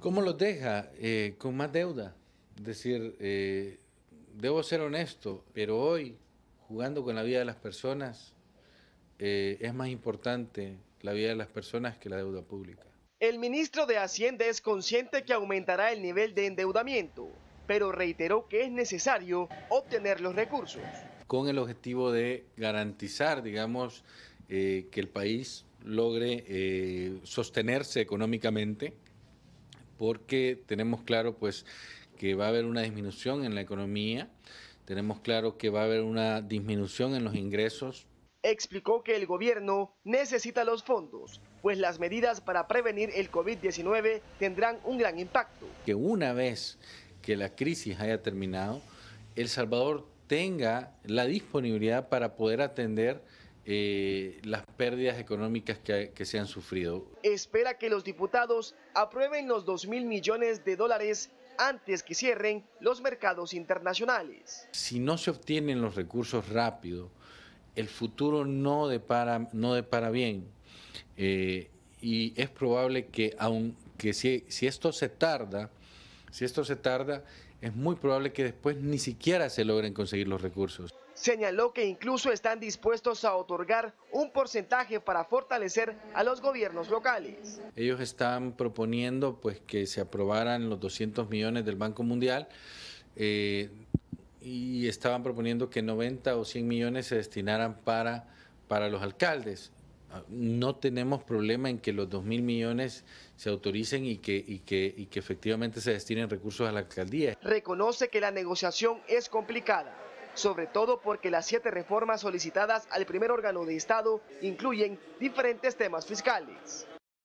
¿Cómo los deja? Eh, con más deuda. Es decir, eh, debo ser honesto, pero hoy, jugando con la vida de las personas, eh, es más importante la vida de las personas que la deuda pública. El ministro de Hacienda es consciente que aumentará el nivel de endeudamiento, pero reiteró que es necesario obtener los recursos. Con el objetivo de garantizar, digamos, que el país logre sostenerse económicamente, porque tenemos claro pues que va a haber una disminución en la economía, tenemos claro que va a haber una disminución en los ingresos. Explicó que el gobierno necesita los fondos, pues las medidas para prevenir el COVID-19 tendrán un gran impacto. Que una vez que la crisis haya terminado, El Salvador tenga la disponibilidad para poder atender eh, las pérdidas económicas que, se han sufrido. Espera que los diputados aprueben los dos mil millones de dólares antes que cierren los mercados internacionales. Si no se obtienen los recursos rápido, el futuro no depara, no depara bien. Eh, y es probable que, aunque si, si esto se tarda, si esto se tarda, es muy probable que después ni siquiera se logren conseguir los recursos. Señaló que incluso están dispuestos a otorgar un porcentaje para fortalecer a los gobiernos locales. Ellos están proponiendo pues, que se aprobaran los 200 millones del Banco Mundial eh, y estaban proponiendo que 90 o 100 millones se destinaran para, para los alcaldes no tenemos problema en que los 2 mil millones se autoricen y que, y que efectivamente se destinen recursos a la alcaldía. Reconoce que la negociación es complicada, sobre todo porque las siete reformas solicitadas al primer órgano de Estado incluyen diferentes temas fiscales.